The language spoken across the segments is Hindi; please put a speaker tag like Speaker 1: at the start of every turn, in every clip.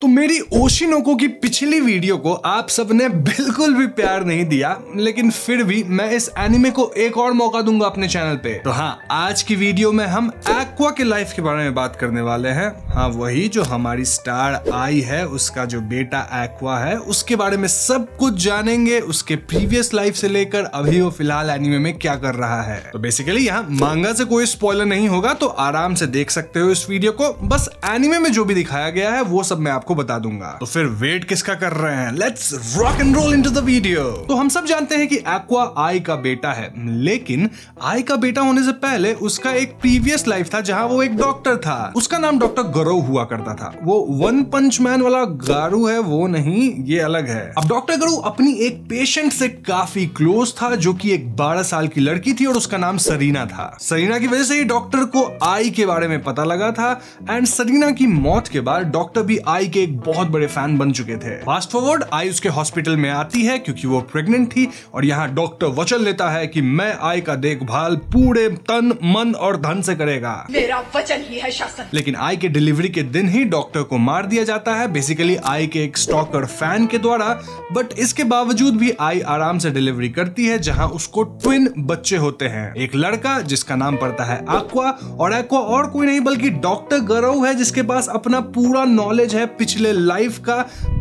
Speaker 1: तो मेरी ओशिनोको की पिछली वीडियो को आप सबने बिल्कुल भी प्यार नहीं दिया लेकिन फिर भी मैं इस एनिमे को एक और मौका दूंगा अपने चैनल पे तो हाँ आज की वीडियो में हम एक्वा के लाइफ के बारे में बात करने वाले हैं हाँ वही जो हमारी स्टार आई है उसका जो बेटा एक्वा है उसके बारे में सब कुछ जानेंगे उसके प्रीवियस लाइफ से लेकर अभी वो फिलहाल एनिमे में क्या कर रहा है तो बेसिकली यहाँ मांगा से कोई स्पॉयलर नहीं होगा तो आराम से देख सकते हो इस वीडियो को बस एनिमे में जो भी दिखाया गया है वो सब मैं आप आपको बता दूंगा तो फिर वेट किसका कर रहे हैं let's rock and roll into the video तो हम सब जानते हैं कि एक्वा आई का बेटा है लेकिन आई का बेटा होने से पहले उसका एक प्रीवियस लाइफ था जहां वो एक डॉक्टर था उसका नाम डॉक्टर गौरव हुआ करता था वो वन पंच मैन वाला गारू है वो नहीं ये अलग है अब डॉक्टर गरु अपनी एक पेशेंट से काफी क्लोज था जो कि एक 12 साल की लड़की थी और उसका नाम सरीना था सरीना की वजह से ही डॉक्टर को आई के बारे में पता लगा था एंड सरीना की मौत के बाद डॉक्टर भी आई के एक बहुत बड़े फैन बन चुके थे फास्ट फॉरवर्ड आई उसके हॉस्पिटल में आती है क्योंकि वो प्रेग्नेंट थी और यहाँ डॉक्टर वचन लेता है कि मैं आई का देखभाल पूरे तन मन और धन से करेगा मेरा वचन ही है शासन लेकिन आई के डिलीवरी के दिन ही डॉक्टर को मार दिया जाता है बेसिकली आई के एक स्टॉकर फैन के द्वारा बट इसके बावजूद भी आई आराम से डिलीवरी करती है जहाँ उसको ट्विन बच्चे होते हैं एक लड़का जिसका नाम पड़ता है आक्वा और एक्वा और कोई नहीं बल्कि डॉक्टर गरव है जिसके पास अपना पूरा नॉलेज है पिछले लाइफ का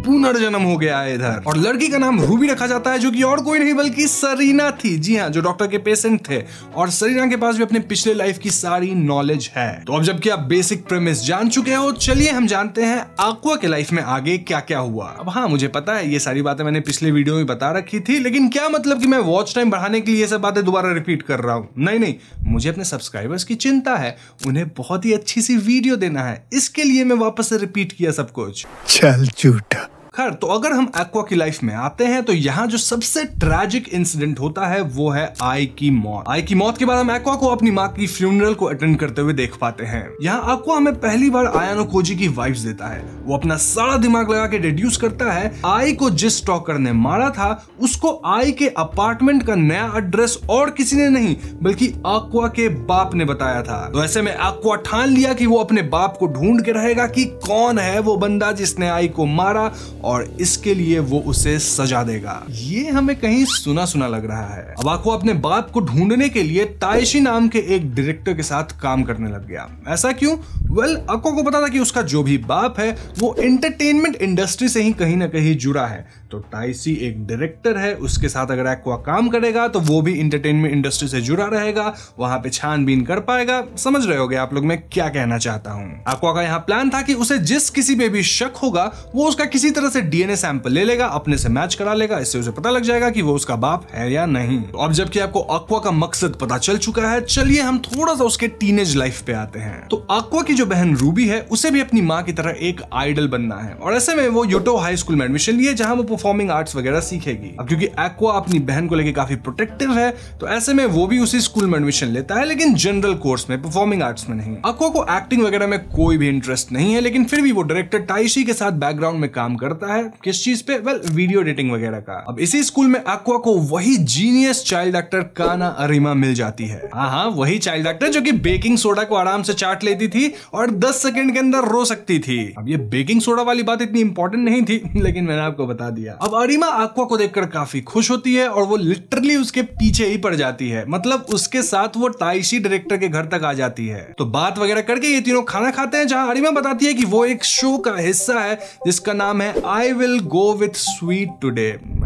Speaker 1: पुनर्जन्म हो गया है इधर और लड़की का नाम रूबी रखा जाता है जो कि और कोई नहीं बल्कि सरीना थी जी हाँ जो डॉक्टर के पेशेंट थे और सरीना के पास भी अपने पिछले लाइफ की सारी नॉलेज है तो अब जबकि आप बेसिक प्रेमिस जान चुके हो तो चलिए हम जानते हैं आकुआ के लाइफ में आगे क्या क्या हुआ अब हाँ मुझे पता है ये सारी बातें मैंने पिछले वीडियो में बता रखी थी लेकिन क्या मतलब कि मैं वॉच टाइम बढ़ाने के लिए सब बातें दोबारा रिपीट कर रहा हूँ नहीं नहीं मुझे अपने सब्सक्राइबर्स की चिंता है उन्हें बहुत ही अच्छी सी वीडियो देना है इसके लिए मैं वापस से रिपीट किया सब कुछ चल झूठा खैर तो अगर हम एक्वा की लाइफ में आते हैं तो यहाँ जो सबसे ट्रेजिक इंसिडेंट होता है वो है आई की मौत आई की मौत के बाद हम एक्वा को अपनी माँ की फ्यूनरल को अटेंड करते हुए देख पाते हैं यहाँ एक्वा हमें पहली बार आयानो कोजी की वाइफ देता है वो अपना सारा दिमाग लगा के डिड्यूस करता है आई को जिस स्टॉकर ने मारा था उसको आई के अपार्टमेंट का नया एड्रेस और किसी ने नहीं बल्कि एक्वा के बाप ने बताया था तो ऐसे में एक्वा ठान लिया कि वो अपने बाप को ढूंढ के रहेगा कि कौन है वो बंदा जिसने आई को मारा और इसके लिए वो उसे सजा देगा ये हमें कहीं सुना सुना लग रहा है आको अपने बाप को ढूंढने के लिए ताइशी नाम के एक डायरेक्टर के साथ काम करने लग गया ऐसा क्यों वेल well, अको को पता था कि उसका जो भी बाप है वो एंटरटेनमेंट इंडस्ट्री से ही कहीं ना कहीं जुड़ा है तो टाइसी एक डायरेक्टर है उसके साथ अगर एक्वा काम करेगा तो वो भी इंटरटेनमेंट इंडस्ट्री से जुड़ा रहेगा वहां पे छानबीन कर पाएगा समझ रहे होगे आप लोग मैं क्या कहना चाहता हूँ एक्वा का यहाँ प्लान था कि उसे जिस किसी पे भी शक होगा वो उसका किसी तरह से डीएनए सैंपल ले लेगा अपने से मैच करा लेगा इससे उसे पता लग जाएगा कि वो उसका बाप है या नहीं अब जबकि आपको अक्वा का मकसद पता चल चुका है चलिए हम थोड़ा सा उसके टीनेज लाइफ पे आते हैं तो अक्वा की जो बहन रूबी है उसे भी अपनी माँ की तरह एक आइडल बनना है और ऐसे में वो यूटो हाई स्कूल में एडमिशन लिए जहाँ वो परफॉर्मिंग आर्ट्स वगैरह सीखेगी अब क्योंकि एक्वा अपनी बहन को लेकर काफी प्रोटेक्टिव है तो ऐसे में वो भी उसी स्कूल में एडमिशन लेता है लेकिन जनरल कोर्स में परफॉर्मिंग आर्ट्स में नहीं अक्वा को एक्टिंग वगैरह में कोई भी इंटरेस्ट नहीं है लेकिन फिर भी वो डायरेक्टर टाइशी के साथ बैकग्राउंड में काम करता करता है किस चीज पे वेल वीडियो एडिटिंग वगैरह का अब इसी स्कूल में एक्वा को वही genius child actor Kana Arima मिल जाती है हाँ हाँ वही चाइल्ड एक्टर जो कि बेकिंग सोडा को आराम से चाट लेती थी और 10 सेकंड के अंदर रो सकती थी अब ये बेकिंग सोडा वाली बात इतनी इंपॉर्टेंट नहीं थी लेकिन मैंने आपको बता दिया अब अरिमा एक्वा को देखकर काफी खुश होती है और वो लिटरली उसके पीछे ही पड़ जाती है मतलब उसके साथ वो ताइशी डायरेक्टर के घर तक आ जाती है तो बात वगैरह करके ये तीनों खाना खाते हैं जहां अरिमा बताती है कि वो एक शो का हिस्सा है जिसका नाम है I will go with sweet today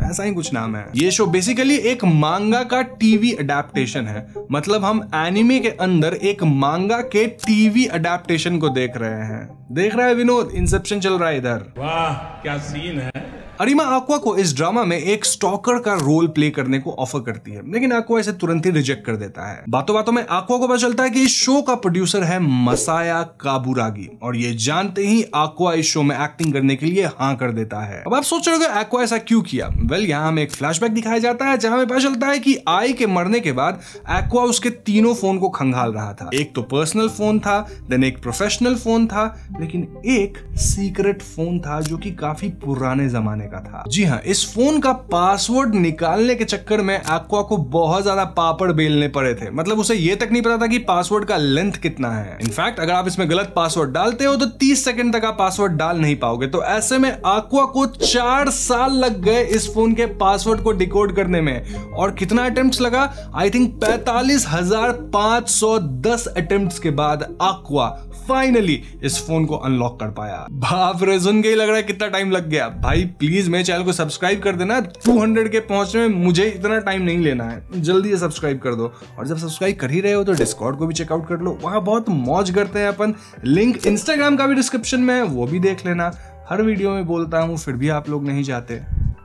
Speaker 1: ऐसा ही कुछ नाम है ये शो बेसिकली एक मांगा का टीवी अडेप्टेशन है मतलब हम एनिमे के अंदर एक मांगा के टीवी अडेप्टेशन को देख रहे हैं देख रहा है विनोद इंसेप्शन चल रहा है इधर वाह क्या सीन है अरिमा आक्वा को इस ड्रामा में एक स्टॉकर का रोल प्ले करने को ऑफर करती है लेकिन आक्वा इसे तुरंत ही रिजेक्ट कर देता है बातों बातों में आक्वा को पता चलता है कि इस शो का प्रोड्यूसर है मसाया काबुरागी और ये जानते ही आक्वा इस शो में एक्टिंग करने के लिए हाँ कर देता है अब आप सोच रहे हो एक्वा ऐसा क्यों किया वेल यहाँ हमें एक फ्लैश दिखाया जाता है जहां हमें पता चलता है कि आई के मरने के बाद एक्वा उसके तीनों फोन को खंगाल रहा था एक तो पर्सनल फोन था देन एक प्रोफेशनल फोन था लेकिन एक सीक्रेट फोन था जो कि काफी पुराने जमाने का था जी हाँ इस फोन का पासवर्ड निकालने के चक्कर में एक्वा को बहुत ज्यादा पापड़ बेलने पड़े थे मतलब उसे ये तक नहीं पता था कि पासवर्ड का लेंथ कितना है इनफैक्ट अगर आप इसमें गलत पासवर्ड डालते हो तो तीस सेकेंड तक आप पासवर्ड डाल नहीं पाओगे तो ऐसे में एक्वा को चार साल लग गए इस फोन के पासवर्ड को डिकोड करने में और कितना अटेम्प्ट लगा आई थिंक पैतालीस हजार पांच सौ दस अटेम्प्ट के बाद एक्वा फाइनली इस फोन को अनलॉक कर पाया भाव रे सुन के ही लग रहा है कितना टाइम लग गया भाई प्लीज प्लीज मेरे चैनल को सब्सक्राइब कर देना 200 के पहुंचने में मुझे इतना टाइम नहीं लेना है जल्दी से सब्सक्राइब कर दो और जब सब्सक्राइब कर ही रहे हो तो डिस्कॉर्ड को भी चेकआउट कर लो वहां बहुत मौज करते हैं अपन लिंक इंस्टाग्राम का भी डिस्क्रिप्शन में है वो भी देख लेना हर वीडियो में बोलता हूँ फिर भी आप लोग नहीं जाते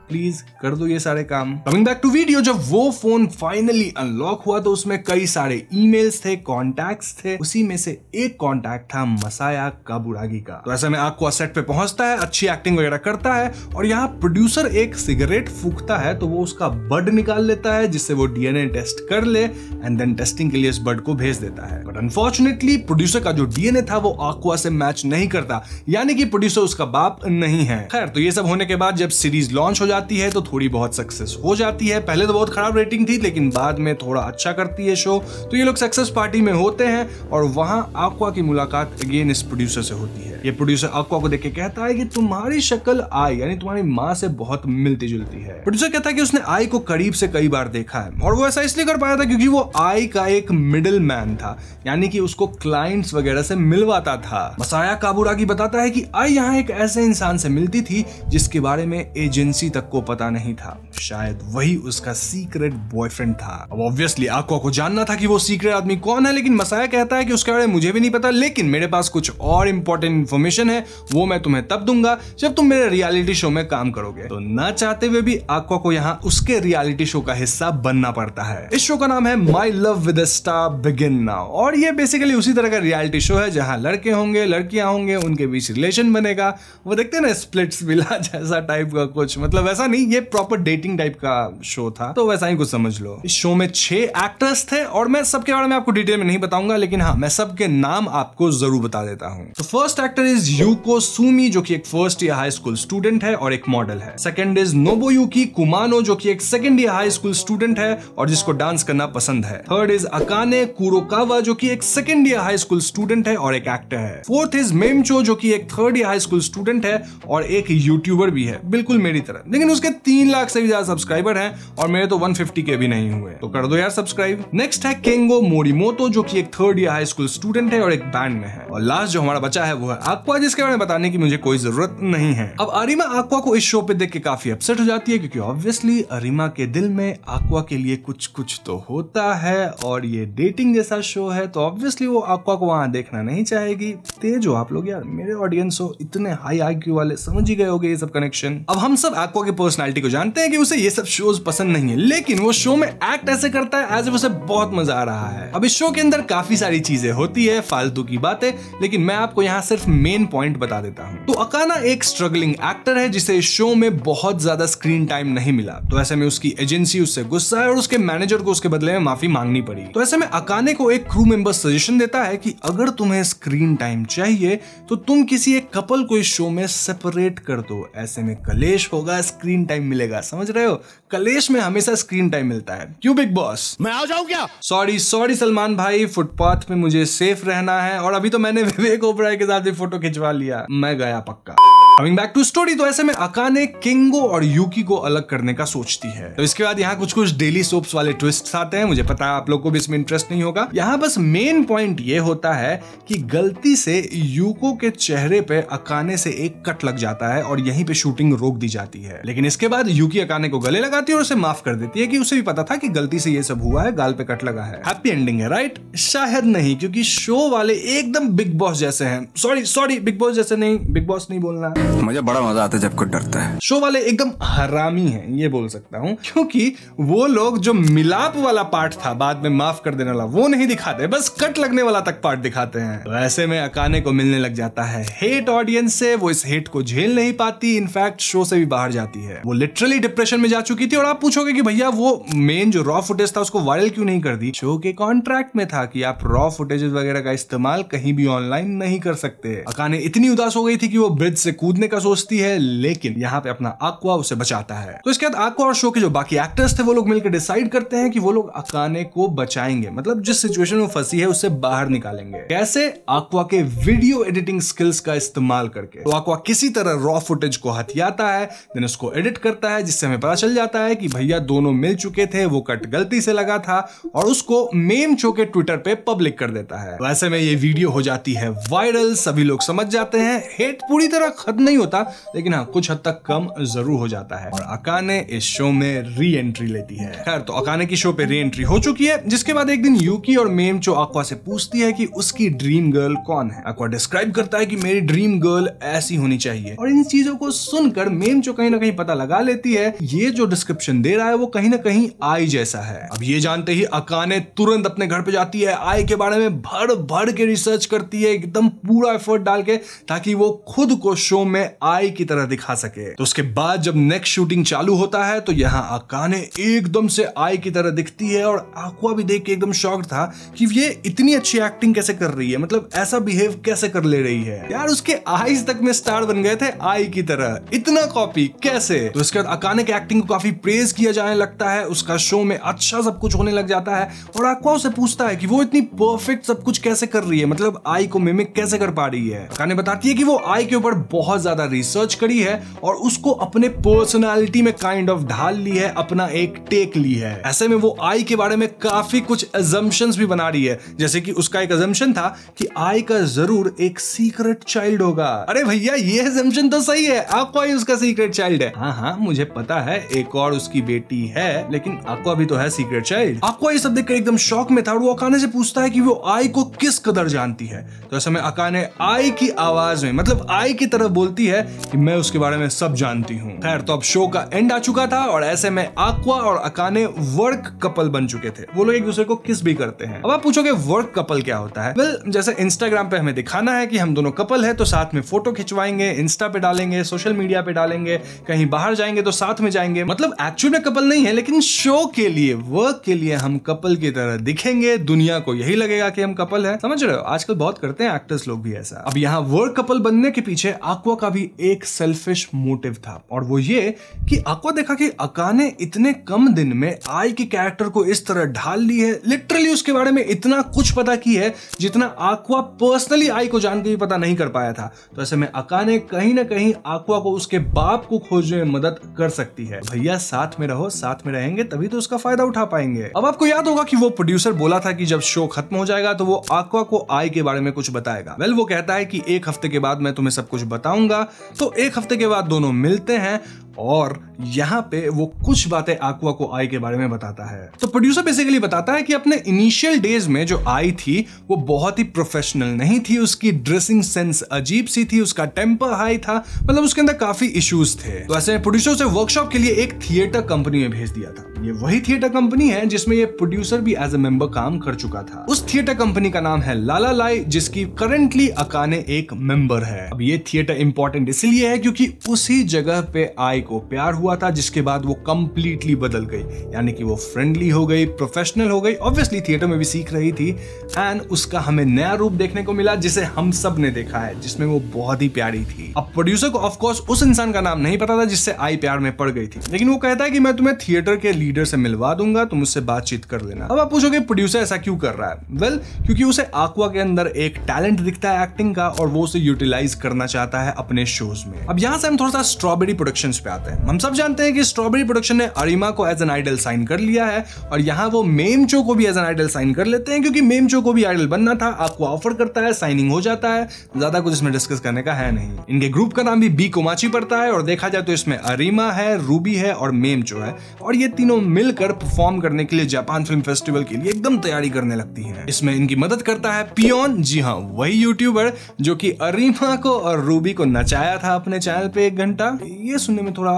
Speaker 1: प्लीज कर दो ये सारे काम कमिंग बैक टू वीडियो जब वो फोन फाइनली अनलॉक हुआ तो उसमें कई सारे ईमेल्स थे कॉन्टैक्ट थे उसी में से एक कॉन्टैक्ट था मसाया काबुरागी का तो ऐसे में आपको सेट पे पहुंचता है अच्छी एक्टिंग वगैरह करता है और यहाँ प्रोड्यूसर एक सिगरेट फूकता है तो वो उसका बर्ड निकाल लेता है जिससे वो डीएनए टेस्ट कर ले एंड देन टेस्टिंग के लिए इस बर्ड को भेज देता है बट अनफॉर्चुनेटली प्रोड्यूसर का जो डीएनए था वो आकुआ से मैच नहीं करता यानी कि प्रोड्यूसर उसका बाप नहीं है खैर तो ये सब होने के बाद जब सीरीज लॉन्च हो जाए जाती है तो थोड़ी बहुत सक्सेस हो जाती है पहले तो बहुत खराब रेटिंग थी लेकिन बाद में थोड़ा अच्छा करती है शो तो ये लोग सक्सेस पार्टी में होते हैं और वहां आकवा की मुलाकात अगेन इस प्रोड्यूसर से होती है ये प्रोड्यूसर आकवा को देख के कहता है कि तुम्हारी शक्ल आई यानी तुम्हारी माँ से बहुत मिलती जुलती है प्रोड्यूसर कहता है कि उसने आई को करीब से कई बार देखा है और वो ऐसा इसलिए कर पाया था क्योंकि वो आई का एक मिडिल मैन था यानी कि उसको क्लाइंट्स वगैरह से मिलवाता था मसाया की बताता है कि आई यहाँ एक ऐसे इंसान से मिलती थी जिसके बारे में एजेंसी तक तक को पता नहीं था शायद वही उसका सीक्रेट बॉयफ्रेंड था अब ऑब्वियसली आकुआ को जानना था कि वो सीक्रेट आदमी कौन है लेकिन मसाया कहता है कि उसके बारे में मुझे भी नहीं पता लेकिन मेरे पास कुछ और इंपॉर्टेंट इन्फॉर्मेशन है वो मैं तुम्हें तब दूंगा जब तुम मेरे रियलिटी शो में काम करोगे तो ना चाहते हुए भी आकुआ को यहाँ उसके रियालिटी शो का हिस्सा बनना पड़ता है इस शो का नाम है my love with star begin now और ये बेसिकली उसी तरह का रियालिटी शो है जहाँ लड़के होंगे लड़कियां होंगे उनके बीच रिलेशन बनेगा वो देखते हैं ना स्प्लिट्स मिला जैसा टाइप का कुछ मतलब वैसा नहीं ये प्रॉपर डेटिंग डेटिंग टाइप का शो था तो वैसा ही कुछ समझ लो इस शो में छह एक्टर्स थे और मैं सबके बारे में आपको डिटेल में नहीं बताऊंगा लेकिन हाँ मैं सबके नाम आपको जरूर बता देता हूँ तो first actor is Yuko Sumi जो की एक first year high school student है और एक मॉडल है सेकेंड इज नोबो नोबोयुकी कुमानो जो की एक second year high school student है और जिसको डांस करना पसंद है थर्ड इज अकाने कुरोकावा जो की एक second year high school student है और एक एक्टर है फोर्थ इज मेमचो जो की एक third year high school student है और एक यूट्यूबर भी है बिल्कुल मेरी तरह लेकिन उसके तीन लाख से भी ज्यादा सब्सक्राइबर हैं और मेरे तो 150 के भी नहीं हुए तो कर दो यार सब्सक्राइब नेक्स्ट है केंगो मोरिमोतो जो कि एक third year high school student है और एक बैंड में है और लास्ट जो हमारा बचा है वो है आकवा जिसके बारे में बताने की मुझे कोई जरूरत नहीं है अब अरिमा आकवा को इस शो पे देख के काफी अपसेट हो जाती है क्योंकि ऑब्वियसली अरिमा के दिल में आकवा के लिए कुछ कुछ तो होता है और ये डेटिंग जैसा शो है तो ऑब्वियसली वो आकवा को वहां देखना नहीं चाहेगी तेज हो आप लोग यार मेरे ऑडियंस हो इतने हाई आई वाले समझ ही गए हो ये सब कनेक्शन अब हम सब आकवा की पर्सनैलिटी को जानते हैं कि उसे ये सब शोज पसंद नहीं है लेकिन वो शो में एक्ट ऐसे करता है एज उसे बहुत मजा आ रहा है अब इस शो के अंदर काफी सारी चीजें होती है फालतू की बातें लेकिन मैं आपको यहाँ सिर्फ मेन पॉइंट बता देता हूँ तो अकाना एक स्ट्रगलिंग एक्टर है जिसे इस शो में बहुत ज्यादा स्क्रीन टाइम नहीं मिला तो ऐसे में उसकी एजेंसी उससे गुस्सा है और उसके मैनेजर को उसके बदले में माफी मांगनी पड़ी तो ऐसे में अकाने को एक क्रू मेंबर सजेशन देता है कि अगर तुम्हें स्क्रीन टाइम चाहिए तो तुम किसी एक कपल को इस शो में सेपरेट कर दो ऐसे में कलेश होगा स्क्रीन टाइम मिलेगा समझ रहे हो कलेश में हमेशा स्क्रीन टाइम मिलता है क्यों बिग बॉस मैं आ जाऊं क्या सॉरी सॉरी सलमान भाई फुटपाथ पे मुझे सेफ रहना है और अभी तो मैंने विवेक ओबराय के साथ भी फोटो खिंचवा लिया मैं गया पक्का कमिंग बैक टू स्टोरी तो ऐसे में अकाने किंगो और यूकी को अलग करने का सोचती है तो इसके बाद यहाँ कुछ कुछ डेली सोप्स वाले ट्विस्ट आते हैं मुझे पता है आप लोग को भी इसमें इंटरेस्ट नहीं होगा यहाँ बस मेन पॉइंट ये होता है कि गलती से यूको के चेहरे पे अकाने से एक कट लग जाता है और यहीं पे शूटिंग रोक दी जाती है लेकिन इसके बाद यूकी अकाने को गले लगाती है और उसे माफ कर देती है की उसे भी पता था की गलती से ये सब हुआ है गाल पे कट लगा है हैप्पी एंडिंग है राइट शायद नहीं क्योंकि शो वाले एकदम बिग बॉस जैसे हैं सॉरी सॉरी बिग बॉस जैसे नहीं बिग बॉस नहीं बोलना मुझे बड़ा मजा आता है जब कोई डरता है शो वाले एकदम हरामी हैं ये बोल सकता हूँ क्योंकि वो लोग जो मिलाप वाला पार्ट था बाद में माफ कर देने वाला वो नहीं दिखाते बस कट लगने वाला तक पार्ट दिखाते हैं वैसे तो में अकाने को मिलने लग जाता है हेट ऑडियंस से वो इस हेट को झेल नहीं पाती इनफैक्ट शो से भी बाहर जाती है वो लिटरली डिप्रेशन में जा चुकी थी और आप पूछोगे की भैया वो मेन जो रॉ फुटेज था उसको वायरल क्यों नहीं कर दी शो के कॉन्ट्रैक्ट में था की आप रॉ फुटेज वगैरह का इस्तेमाल कहीं भी ऑनलाइन नहीं कर सकते अकाने इतनी उदास हो गई थी कि वो ब्रिज से कूद कूदने का सोचती है लेकिन यहाँ पे अपना आकवा उसे बचाता है तो इसके बाद आकवा और शो के जो बाकी एक्टर्स थे वो लोग मिलकर डिसाइड करते हैं कि वो लोग अकाने को बचाएंगे मतलब जिस सिचुएशन में फंसी है उसे बाहर निकालेंगे कैसे आकवा के वीडियो एडिटिंग स्किल्स का इस्तेमाल करके तो आकवा किसी तरह रॉ फुटेज को हथियाता है देन उसको एडिट करता है जिससे हमें पता चल जाता है कि भैया दोनों मिल चुके थे वो कट गलती से लगा था और उसको मेम शो के ट्विटर पे पब्लिक कर देता है वैसे तो में ये वीडियो हो जाती है वायरल सभी लोग समझ जाते हैं हेट पूरी तरह खत्म नहीं होता लेकिन हाँ कुछ हद तक कम जरूर हो जाता है और अकाने इस शो में री एंट्री लेती है खैर तो अकाने की शो पे री एंट्री हो चुकी है जिसके बाद एक दिन यूकी और मेम चो अक्वा से पूछती है कि उसकी ड्रीम गर्ल कौन है अक्वा डिस्क्राइब करता है कि मेरी ड्रीम गर्ल ऐसी होनी चाहिए और इन चीजों को सुनकर मेम चो कहीं ना कहीं पता लगा लेती है ये जो डिस्क्रिप्शन दे रहा है वो कहीं ना कहीं आई जैसा है अब ये जानते ही अकाने तुरंत अपने घर पे जाती है आई के बारे में भर भर के रिसर्च करती है एकदम पूरा एफर्ट डाल के ताकि वो खुद को शो में में आई की तरह दिखा सके तो उसके बाद जब नेक्स्ट शूटिंग चालू होता है तो यहाँ अकाने एकदम से आई की तरह दिखती है और आकुआ भी देख के एकदम शॉक्ड था कि ये इतनी अच्छी एक्टिंग कैसे कर रही है मतलब ऐसा बिहेव कैसे कर ले रही है यार उसके आईज तक में स्टार बन गए थे आई की तरह इतना कॉपी कैसे तो इसके बाद अकाने के एक्टिंग को काफी प्रेज किया जाने लगता है उसका शो में अच्छा सब कुछ होने लग जाता है और आकुआ उसे पूछता है कि वो इतनी परफेक्ट सब कुछ कैसे कर रही है मतलब आई को मिमिक कैसे कर पा रही है अकाने बताती है कि वो आई के ऊपर बहुत ज़्यादा रिसर्च करी है और उसको अपने पर्सनैलिटी में काइंड ऑफ ढाल ली है अपना एक टेक ली है ऐसे में वो आई के बारे में काफ़ी कुछ एजम्पन भी बना रही है जैसे कि उसका एक एजम्पन था कि आई का जरूर एक सीक्रेट चाइल्ड होगा अरे भैया ये एजम्पन तो सही है आपको आई उसका सीक्रेट चाइल्ड है हाँ हाँ मुझे पता है एक और उसकी बेटी है लेकिन आपको अभी तो है सीक्रेट चाइल्ड आपको ये सब देखकर एकदम शौक में था और वो अकाने से पूछता है कि वो आई को किस कदर जानती है तो ऐसे में अकाने आई की आवाज में मतलब आई की तरफ बोलते बोलती है कि मैं उसके बारे में सब जानती हूँ खैर तो अब शो का एंड आ चुका था और ऐसे में आक्वा और अकाने वर्क कपल बन चुके थे वो लोग एक दूसरे को किस भी करते हैं अब आप पूछोगे वर्क कपल क्या होता है वेल जैसे इंस्टाग्राम पे हमें दिखाना है कि हम दोनों कपल है तो साथ में फोटो खिंचवाएंगे इंस्टा पे डालेंगे सोशल मीडिया पे डालेंगे कहीं बाहर जाएंगे तो साथ में जाएंगे मतलब एक्चुअल में कपल नहीं है लेकिन शो के लिए वर्क के लिए हम कपल की तरह दिखेंगे दुनिया को यही लगेगा कि हम कपल है समझ रहे हो आजकल बहुत करते हैं एक्टर्स लोग भी ऐसा अब यहाँ वर्क कपल बनने के पीछे आक्वा का का भी एक सेल्फिश मोटिव था और वो ये कि आपको देखा कि अका ने इतने कम दिन में आई के कैरेक्टर को इस तरह ढाल ली है लिटरली उसके बारे में इतना कुछ पता की है जितना आकुआ पर्सनली आई को जान के भी पता नहीं कर पाया था तो ऐसे में अका ने कहीं ना कहीं आकुआ को उसके बाप को खोजने में मदद कर सकती है तो भैया साथ में रहो साथ में रहेंगे तभी तो उसका फायदा उठा पाएंगे अब आपको याद होगा कि वो प्रोड्यूसर बोला था कि जब शो खत्म हो जाएगा तो वो आकवा को आई के बारे में कुछ बताएगा वेल वो कहता है कि एक हफ्ते के बाद मैं तुम्हें सब कुछ बताऊंगा करूंगा तो एक हफ्ते के बाद दोनों मिलते हैं और यहाँ पे वो कुछ बातें आकुआ को आई के बारे में बताता है तो प्रोड्यूसर बेसिकली बताता है कि अपने इनिशियल डेज में जो आई थी वो बहुत ही प्रोफेशनल नहीं थी उसकी ड्रेसिंग सेंस अजीब सी थी उसका टेम्पर हाई था मतलब उसके अंदर काफी इश्यूज थे तो ऐसे में प्रोड्यूसर से वर्कशॉप के लिए एक थिएटर कंपनी में भेज दिया था ये वही थिएटर कंपनी है जिसमें ये प्रोड्यूसर भी एज ए मेंबर काम कर चुका था उस थिएटर कंपनी का नाम है लाला लाई जिसकी करेंटली अकाने एक मेंबर है अब ये थिएटर इंपॉर्टेंट इसलिए है क्योंकि उसी जगह पे आई को प्यार हुआ था जिसके बाद वो कंप्लीटली बदल गई यानी कि वो फ्रेंडली हो गई प्रोफेशनल हो गई ऑब्वियसली थिएटर में भी सीख रही थी एंड उसका हमें नया रूप देखने को मिला जिसे हम सब ने देखा है जिसमें वो बहुत ही प्यारी थी अब प्रोड्यूसर को ऑफकोर्स उस इंसान का नाम नहीं पता था जिससे आई प्यार में पड़ गई थी लेकिन वो कहता है कि मैं तुम्हें थिएटर के लीडर से मिलवा दूंगा तुम उससे बातचीत कर लेना अब आप पूछोगे प्रोड्यूसर ऐसा क्यों कर रहा है वेल well, क्योंकि उसे आक्वा के अंदर एक टैलेंट दिखता है एक्टिंग का और वो उसे यूटिलाइज करना चाहता है अपने शोज में अब यहाँ से हम थोड़ा सा स्ट्रॉबेरी प्रोडक्शन पे आते हैं हम सब जानते हैं कि स्ट्रॉबेरी प्रोडक्शन ने अरिमा को एज एन आइडल साइन कर लिया है और यहाँ वो मेमचो को भी एज एन आइडल साइन कर लेते हैं क्योंकि मेमचो को भी आइडल बनना था आपको ऑफर करता है साइनिंग हो जाता है ज्यादा कुछ इसमें डिस्कस करने का है नहीं इनके ग्रुप का नाम भी बी कोमाची पड़ता है और देखा जाए तो इसमें अरिमा है रूबी है और मेम मेमचो है और ये तीनों मिलकर परफॉर्म करने के लिए जापान फिल्म फेस्टिवल के लिए एकदम तैयारी करने लगती है इसमें इनकी मदद करता है पियोन जी हाँ वही यूट्यूबर जो की अरिमा को और रूबी को नचाया था अपने चैनल पे एक घंटा ये सुनने में थोड़ा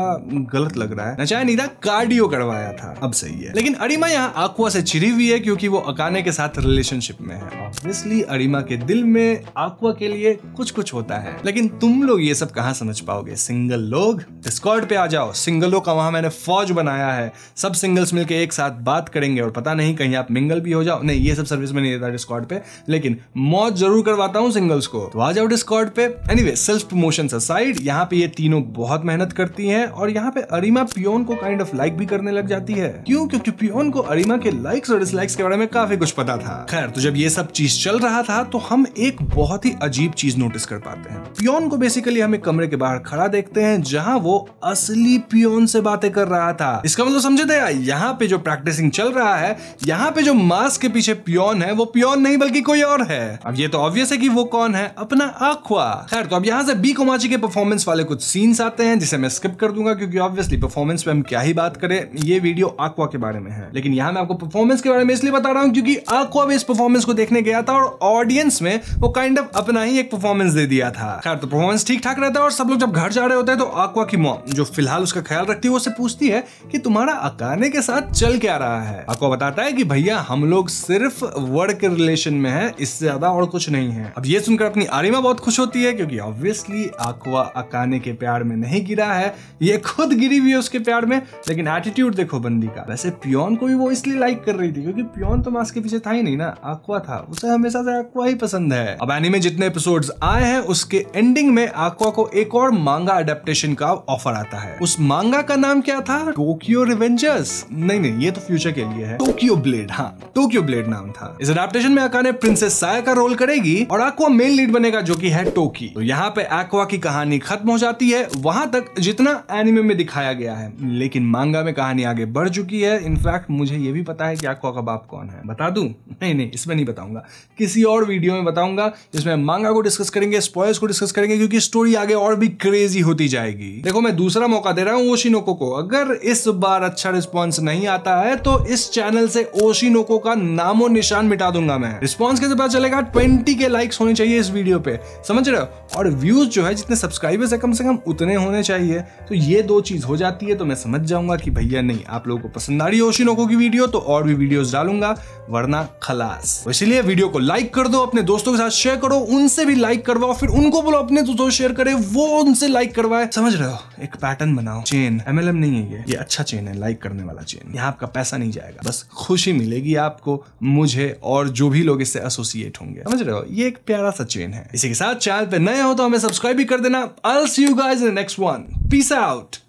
Speaker 1: गलत लग रहा है नचाया नहीं था कार्डियो करवाया था अब सही है लेकिन अरिमा यहाँ आकुआ से चिरी हुई है क्योंकि वो अकाने के साथ रिलेशनशिप में है ऑब्वियसली अरिमा के दिल में आकुआ के लिए कुछ कुछ होता है लेकिन तुम लोग ये सब कहाँ समझ पाओगे सिंगल लोग डिस्कॉर्ड पे आ जाओ सिंगलों का वहां मैंने फौज बनाया है सब सिंगल्स मिलकर एक साथ बात करेंगे और पता नहीं कहीं आप मिंगल भी हो जाओ नहीं ये सब सर्विस में नहीं देता डिस्कॉर्ड पे लेकिन मौत जरूर करवाता हूँ सिंगल्स को तो आ जाओ डिस्कॉर्ड पे anyway anyway, self emotions aside यहाँ पे ये तीनों बहुत मेहनत करती हैं और यहाँ पे अरिमा पियोन को काइंड ऑफ लाइक भी करने लग जाती है क्यों क्योंकि पियोन को अरिमा के लाइक्स और डिसलाइक्स के बारे में काफी कुछ पता था खैर तो जब ये सब चीज चल रहा था तो हम एक बहुत ही अजीब चीज नोटिस कर पाते हैं पियोन को बेसिकली हम एक कमरे के बाहर खड़ा देखते हैं जहाँ वो असली पियोन से बातें कर रहा था इसका मतलब समझे थे यहाँ पे जो प्रैक्टिसिंग चल रहा है यहाँ पे जो मास्क के पीछे पियोन है वो पियोन नहीं बल्कि कोई और है अब ये तो ऑब्वियस है कि वो कौन है अपना आखवा खैर तो अब यहाँ से बी कोमाची के परफॉर्मेंस वाले कुछ सीन्स आते हैं जिसे मैं स्किप कर दूंगा क्योंकि ऑब्वियसली परफॉर्मेंस पे हम क्या ही बात करें ये वीडियो आक्वा के बारे में है लेकिन यहाँ मैं आपको परफॉर्मेंस के बारे में इसलिए बता रहा हूँ क्योंकि आक्वा भी इस परफॉर्मेंस को देखने गया था और ऑडियंस में वो काइंड ऑफ अपना ही एक परफॉर्मेंस दे दिया था खैर तो परफॉर्मेंस ठीक ठाक रहता है और सब लोग जब घर जा रहे होते हैं तो आक्वा की मॉम जो फिलहाल उसका ख्याल रखती है उसे पूछती है कि तुम्हारा अकाने के साथ चल क्या रहा है आक्वा बताता है कि भैया हम लोग सिर्फ वर्क रिलेशन में है इससे ज्यादा और कुछ नहीं है अब ये सुनकर अपनी आरिमा बहुत खुश होती है क्योंकि ऑब्वियसली आकवा अकाने के प्यार में नहीं गिरा है ये खुद गिरी हुई है उसके प्यार में लेकिन एटीट्यूड देखो बंदी का वैसे प्योन को भी वो इसलिए लाइक कर रही थी क्योंकि प्योन तो मास्क के पीछे था ही नहीं ना आकवा था उसे हमेशा से आकवा ही पसंद है अब एनिमे जितने एपिसोड आए हैं उसके एंडिंग में आकवा को एक और मांगा अडेप्टेशन का ऑफर आता है उस मांगा का नाम क्या था टोक्यो रिवेंजर्स नहीं नहीं ये तो फ्यूचर के लिए है टोक्यो ब्लेड हाँ टोक्यो ब्लेड नाम था इस अडेप्टेशन में अकाने प्रिंसेस साया का रोल करेगी और आकवा मेन लीड बनेगा जो की है टोकी तो यहाँ पे आकवा एक्वा की कहानी खत्म हो जाती है वहां तक जितना एनिमे में दिखाया गया है लेकिन मांगा में कहानी आगे बढ़ चुकी है इनफैक्ट मुझे ये भी पता है कि एक्वा का बाप कौन है बता दू नहीं नहीं इसमें नहीं बताऊंगा किसी और वीडियो में बताऊंगा जिसमें मांगा को डिस्कस करेंगे स्पॉयर्स को डिस्कस करेंगे क्योंकि स्टोरी आगे और भी क्रेजी होती जाएगी देखो मैं दूसरा मौका दे रहा हूँ ओशिनोको को अगर इस बार अच्छा रिस्पॉन्स नहीं आता है तो इस चैनल से ओशिनोको का नामो निशान मिटा दूंगा मैं रिस्पॉन्स कैसे पता चलेगा ट्वेंटी के लाइक्स होने चाहिए इस वीडियो पे समझ रहे हो और व्यूज जो है जितने सब्सक्राइबर्स है कम से कम उतने होने चाहिए तो ये दो चीज़ हो जाती है तो मैं समझ जाऊंगा कि भैया नहीं आप लोगों को पसंद आ रही है ओशिनोको की वीडियो तो और भी वीडियोस डालूंगा वरना खलास तो इसलिए वीडियो को लाइक कर दो अपने दोस्तों के साथ शेयर करो उनसे भी लाइक करवाओ फिर उनको बोलो अपने दोस्तों शेयर करे वो उनसे लाइक करवाए समझ रहे हो एक पैटर्न बनाओ चेन एमएलएम नहीं है ये ये अच्छा चेन है लाइक करने वाला चेन यहाँ आपका पैसा नहीं जाएगा बस खुशी मिलेगी आपको मुझे और जो भी लोग इससे एसोसिएट होंगे समझ रहे हो ये एक प्यारा सा चेन है इसी के साथ चैनल पे नए हो तो हमें सब्सक्राइब सब्सक्राइब भी कर देना I see you guys in next one peace out